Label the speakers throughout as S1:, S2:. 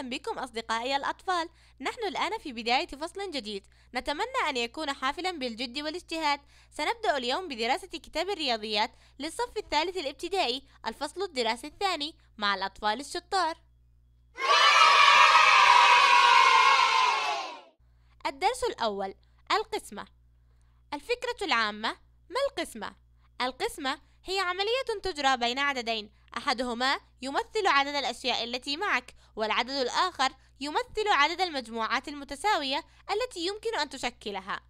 S1: أهلا بكم أصدقائي الأطفال نحن الآن في بداية فصل جديد نتمنى أن يكون حافلا بالجد والاجتهاد سنبدأ اليوم بدراسة كتاب الرياضيات للصف الثالث الابتدائي الفصل الدراسي الثاني مع الأطفال الشطار الدرس الأول القسمة الفكرة العامة ما القسمة؟ القسمة هي عملية تجرى بين عددين أحدهما يمثل عدد الأشياء التي معك والعدد الآخر يمثل عدد المجموعات المتساوية التي يمكن أن تشكلها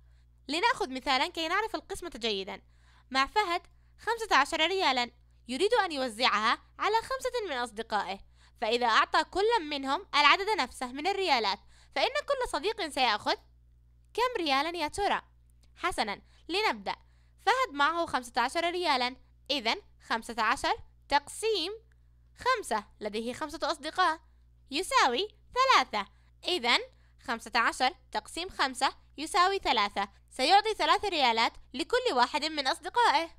S1: لنأخذ مثالا كي نعرف القسمة جيدا مع فهد 15 ريالا يريد أن يوزعها على خمسة من أصدقائه فإذا أعطى كل منهم العدد نفسه من الريالات فإن كل صديق سيأخذ كم ريالا يا ترى؟ حسنا لنبدأ فهد معه 15 ريالا إذا 15 تقسيم خمسة لديه خمسة أصدقاء يساوي ثلاثة إذا خمسة عشر تقسيم خمسة يساوي ثلاثة سيعطي ثلاثة ريالات لكل واحد من أصدقائه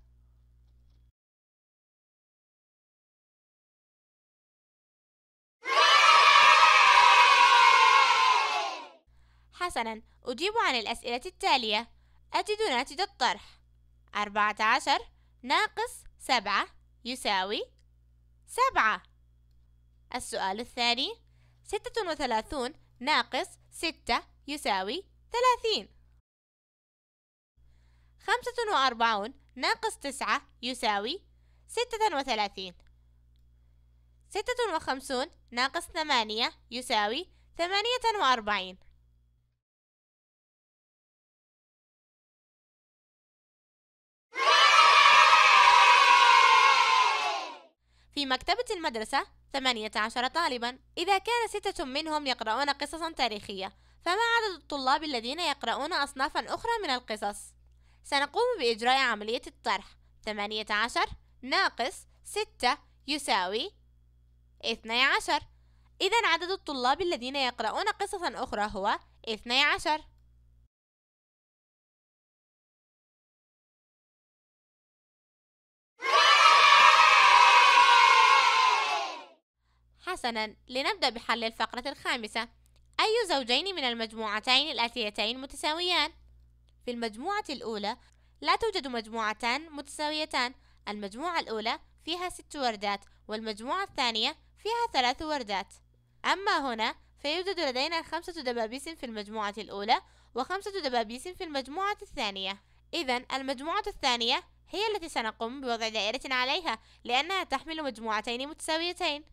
S1: حسنا أجيب عن الأسئلة التالية أجد ناتج الطرح أربعة عشر ناقص سبعة يساوي سبعة السؤال الثاني ستة وثلاثون ناقص ستة يساوي ثلاثين خمسة وأربعون ناقص تسعة يساوي ستة وثلاثين ستة وخمسون ناقص ثمانية يساوي
S2: ثمانية وأربعين
S1: في مكتبة المدرسة 18 طالبا إذا كان ستة منهم يقرؤون قصصا تاريخية فما عدد الطلاب الذين يقرؤون أصنافا أخرى من القصص؟ سنقوم بإجراء عملية الطرح 18 ناقص 6 يساوي 12 إذا عدد الطلاب الذين يقرؤون قصصا أخرى هو 12 حسنا لنبدأ بحل الفقرة الخامسة أي زوجين من المجموعتين الآتيتين متساويان؟ في المجموعة الأولى لا توجد مجموعتان متساويتان المجموعة الأولى فيها ست وردات والمجموعة الثانية فيها ثلاث وردات أما هنا فيوجد لدينا خمسة دبابيس في المجموعة الأولى وخمسة دبابيس في المجموعة الثانية إذا المجموعة الثانية هي التي سنقوم بوضع دائرة عليها لأنها تحمل مجموعتين متساويتين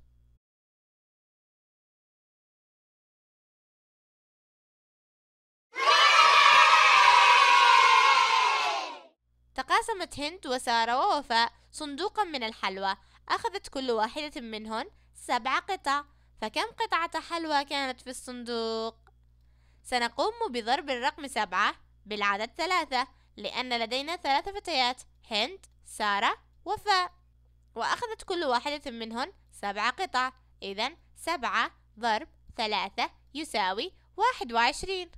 S1: قسمت هند وسارة ووفاء صندوقا من الحلوى أخذت كل واحدة منهن سبع قطع فكم قطعة حلوى كانت في الصندوق؟ سنقوم بضرب الرقم سبعة بالعدد ثلاثة لأن لدينا ثلاث فتيات هند سارة وفاء وأخذت كل واحدة منهن سبع قطع إذا سبعة ضرب ثلاثة يساوي واحد وعشرين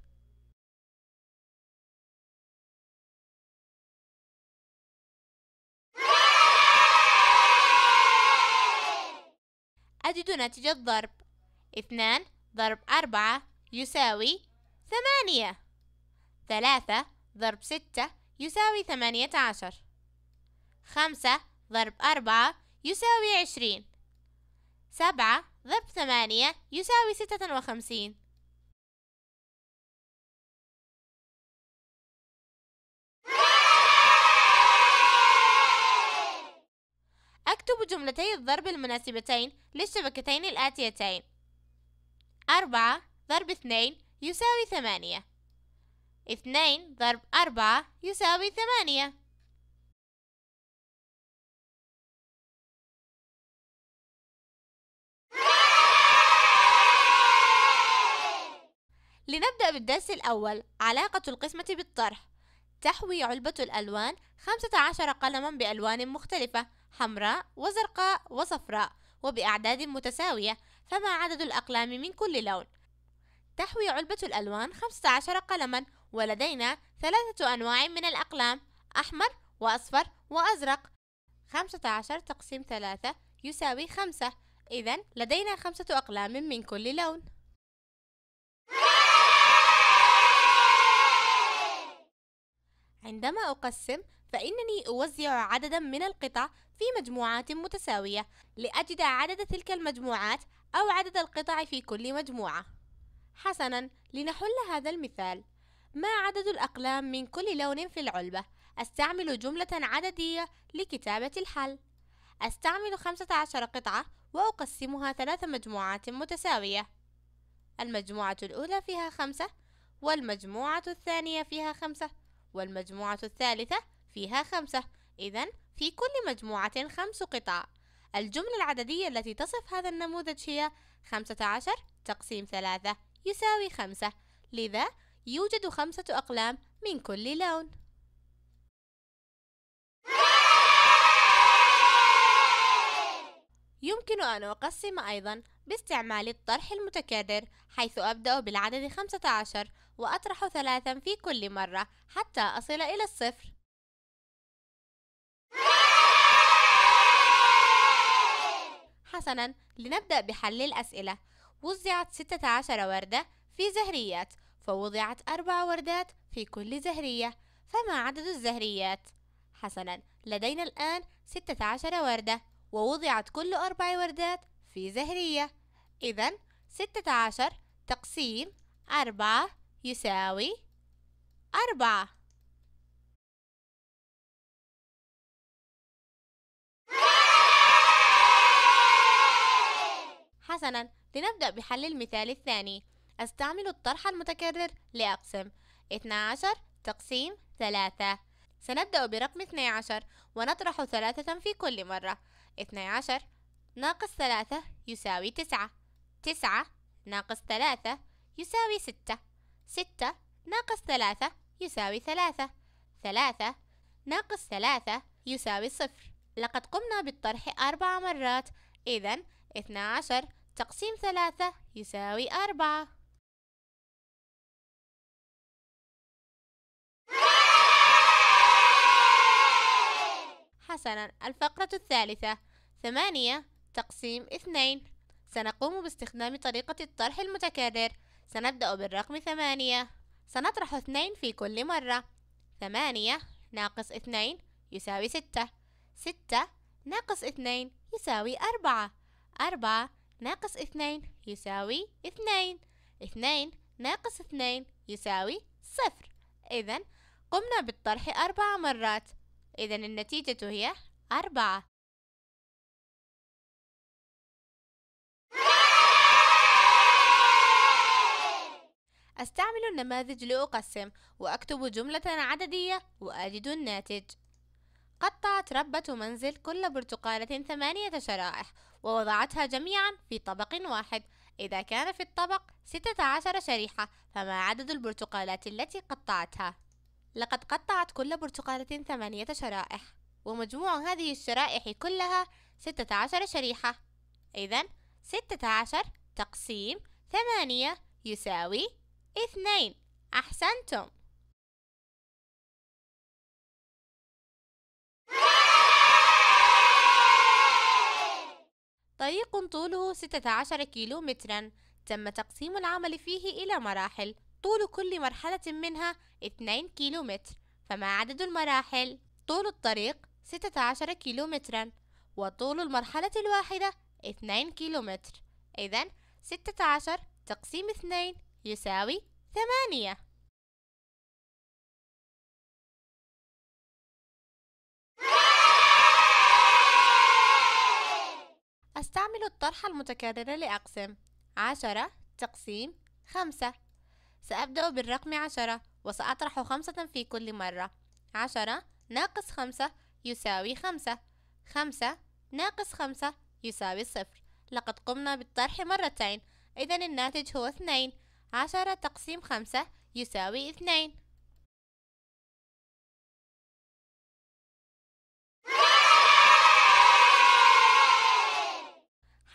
S1: أجد نتيجة ضرب اثنان ضرب أربعة يساوي ثمانية ثلاثة ضرب ستة يساوي ثمانية عشر خمسة ضرب أربعة يساوي عشرين سبعة ضرب ثمانية يساوي ستة وخمسين اكتب جملتي الضرب المناسبتين للشبكتين الآتيتين أربعة ضرب اثنين يساوي ثمانية اثنين ضرب أربعة
S2: يساوي ثمانية
S1: لنبدأ بالدرس الأول علاقة القسمة بالطرح تحوي علبة الألوان 15 قلما بألوان مختلفة حمراء وزرقاء وصفراء وبأعداد متساوية فما عدد الأقلام من كل لون؟ تحوي علبة الألوان 15 قلما ولدينا ثلاثة أنواع من الأقلام أحمر وأصفر وأزرق 15 تقسيم 3 يساوي 5 إذا لدينا خمسة أقلام من كل لون عندما أقسم فإنني أوزع عددا من القطع في مجموعات متساوية لأجد عدد تلك المجموعات أو عدد القطع في كل مجموعة حسنا لنحل هذا المثال ما عدد الأقلام من كل لون في العلبة؟ أستعمل جملة عددية لكتابة الحل أستعمل 15 قطعة وأقسمها ثلاث مجموعات متساوية المجموعة الأولى فيها خمسة والمجموعة الثانية فيها خمسة والمجموعة الثالثة فيها خمسة إذا في كل مجموعة خمس قطع الجملة العددية التي تصف هذا النموذج هي 15 تقسيم 3 يساوي 5 لذا يوجد خمسة أقلام من كل لون يمكن أن أقسم أيضا باستعمال الطرح المتكرر حيث أبدأ بالعدد 15 وأطرح ثلاثا في كل مرة حتى أصل إلى الصفر حسنا لنبدأ بحل الأسئلة وزعت 16 وردة في زهريات فوضعت أربع وردات في كل زهرية فما عدد الزهريات؟ حسنا لدينا الآن 16 وردة ووضعت كل أربع وردات في زهرية إذا 16 تقسيم 4 يساوي 4 حسنا لنبدأ بحل المثال الثاني أستعمل الطرح المتكرر لأقسم 12 تقسيم 3 سنبدأ برقم 12 ونطرح 3 في كل مرة 12 ناقص 3 يساوي 9 9 ناقص 3 يساوي 6 6 ناقص 3 يساوي 3 3 ناقص 3 يساوي 0 لقد قمنا بالطرح أربع مرات إذن 12 تقسيم ثلاثة يساوي أربعة حسنا الفقرة الثالثة ثمانية تقسيم اثنين سنقوم باستخدام طريقة الطرح المتكرر سنبدأ بالرقم ثمانية سنطرح اثنين في كل مرة ثمانية ناقص اثنين يساوي ستة ستة ناقص اثنين يساوي أربعة أربعة ناقص اثنين يساوي اثنين اثنين ناقص اثنين يساوي صفر إذا قمنا بالطرح أربع مرات إذا النتيجة هي أربعة أستعمل النماذج لأقسم وأكتب جملة عددية وأجد الناتج قطعت ربة منزل كل برتقالة ثمانية شرائح ووضعتها جميعا في طبق واحد إذا كان في الطبق ستة عشر شريحة فما عدد البرتقالات التي قطعتها؟ لقد قطعت كل برتقالة ثمانية شرائح ومجموع هذه الشرائح كلها ستة عشر شريحة إذا ستة عشر تقسيم ثمانية يساوي اثنين أحسنتم طريق طوله 16 كيلومترا تم تقسيم العمل فيه إلى مراحل طول كل مرحلة منها 2 كيلومتر فما عدد المراحل؟ طول الطريق 16 كيلومترا وطول المرحلة الواحدة 2 كيلومتر إذن 16 تقسيم 2 يساوي 8 أعمل الطرحة المتكررة لأقسم عشرة تقسيم خمسة سأبدأ بالرقم عشرة وسأطرح خمسة في كل مرة عشرة ناقص خمسة يساوي خمسة خمسة ناقص خمسة يساوي صفر لقد قمنا بالطرح مرتين إذا الناتج هو اثنين عشرة تقسيم خمسة يساوي اثنين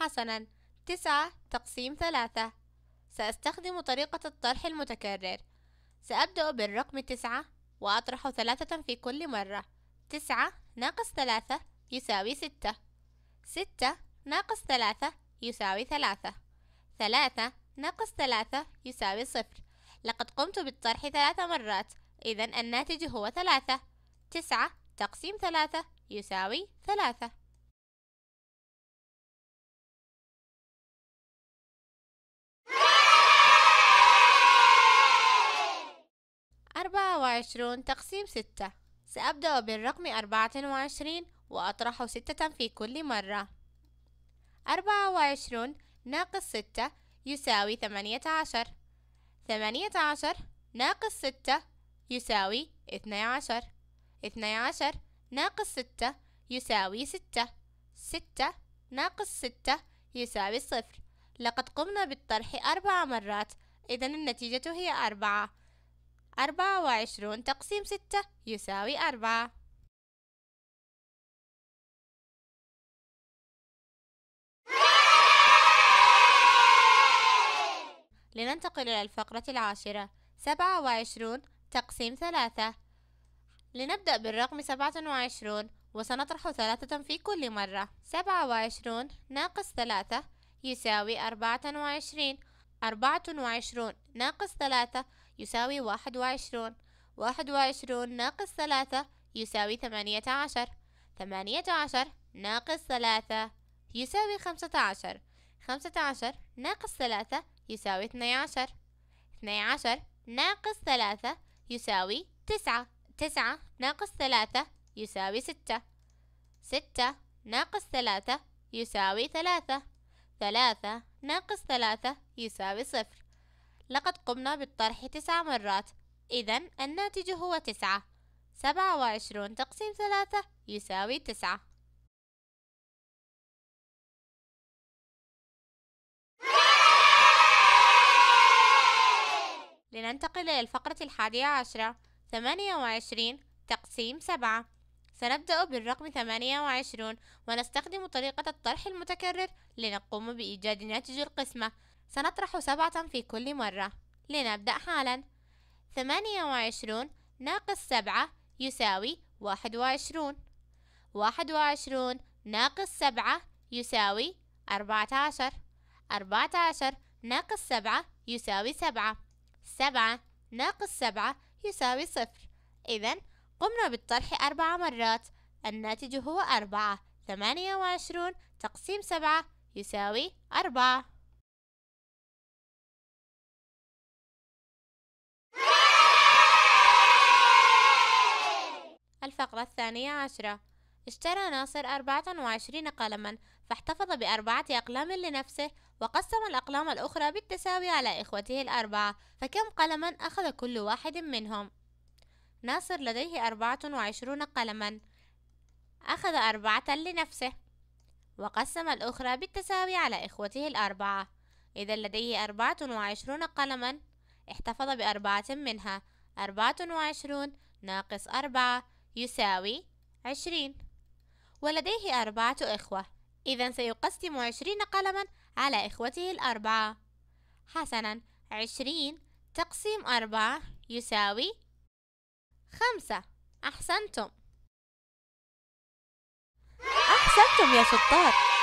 S1: حسنا تسعة تقسيم ثلاثة سأستخدم طريقة الطرح المتكرر سأبدأ بالرقم تسعة وأطرح ثلاثة في كل مرة تسعة ناقص ثلاثة يساوي ستة ستة ناقص ثلاثة يساوي ثلاثة ثلاثة ناقص ثلاثة يساوي صفر لقد قمت بالطرح ثلاث مرات إذا الناتج هو ثلاثة تسعة تقسيم ثلاثة يساوي ثلاثة أربعة وعشرون تقسيم ستة سأبدأ بالرقم أربعة وعشرين وأطرح ستة في كل مرة أربعة وعشرون ناقص ستة يساوي ثمانية عشر ثمانية عشر ناقص ستة يساوي اثني عشر اثني عشر ناقص ستة يساوي ستة ستة ناقص ستة يساوي صفر لقد قمنا بالطرح أربع مرات إذا النتيجة هي أربعة أربعة وعشرون تقسيم ستة
S2: يساوي أربعة
S1: لننتقل إلى الفقرة العاشرة سبعة وعشرون تقسيم ثلاثة لنبدأ بالرقم سبعة وعشرون وسنطرح ثلاثة في كل مرة سبعة وعشرون ناقص ثلاثة يساوي أربعة وعشرين أربعة وعشرون ناقص ثلاثة يساوي واحد وعشرون واحد وعشرون ناقص ثلاثة يساوي ثمانية عشر ثمانية عشر ناقص ثلاثة يساوي خمسة عشر خمسة عشر ناقص ثلاثة يساوي اثني عشر اثني عشر ناقص ثلاثة يساوي تسعة تسعة ناقص ثلاثة يساوي ستة ستة ناقص ثلاثة يساوي ثلاثة ثلاثة ناقص ثلاثة يساوي صفر لقد قمنا بالطرح تسع مرات إذا الناتج هو تسعة سبعة وعشرون تقسيم ثلاثة يساوي تسعة لننتقل إلى الفقرة الحادية عشرة ثمانية وعشرين تقسيم سبعة سنبدأ بالرقم ثمانية وعشرون ونستخدم طريقة الطرح المتكرر لنقوم بإيجاد ناتج القسمة سنطرح سبعة في كل مرة لنبدأ حالا ثمانية وعشرون ناقص سبعة يساوي واحد وعشرون واحد وعشرون ناقص سبعة يساوي أربعة عشر أربعة عشر ناقص سبعة يساوي سبعة سبعة ناقص سبعة يساوي صفر إذا قمنا بالطرح أربع مرات الناتج هو أربعة ثمانية وعشرون تقسيم سبعة يساوي أربعة الفقرة الثانية عشرة اشترى ناصر أربعة وعشرين قلما فاحتفظ بأربعة أقلام لنفسه وقسم الأقلام الأخرى بالتساوي على إخوته الأربعة فكم قلما أخذ كل واحد منهم؟ ناصر لديه أربعة وعشرون قلما أخذ أربعة لنفسه وقسم الأخرى بالتساوي على إخوته الأربعة إذا لديه أربعة وعشرون قلما احتفظ بأربعة منها أربعة وعشرون ناقص أربعة يساوي عشرين ولديه أربعة إخوة إذا سيقسم عشرين قلما على إخوته الأربعة حسنا عشرين تقسيم أربعة يساوي خمسة أحسنتم
S2: أحسنتم يا شطار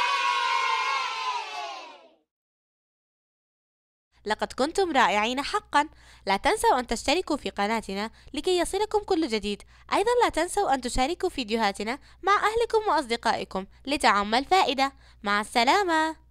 S1: لقد كنتم رائعين حقا لا تنسوا أن تشتركوا في قناتنا لكي يصلكم كل جديد أيضا لا تنسوا أن تشاركوا فيديوهاتنا مع أهلكم وأصدقائكم لتعم الفائدة مع السلامة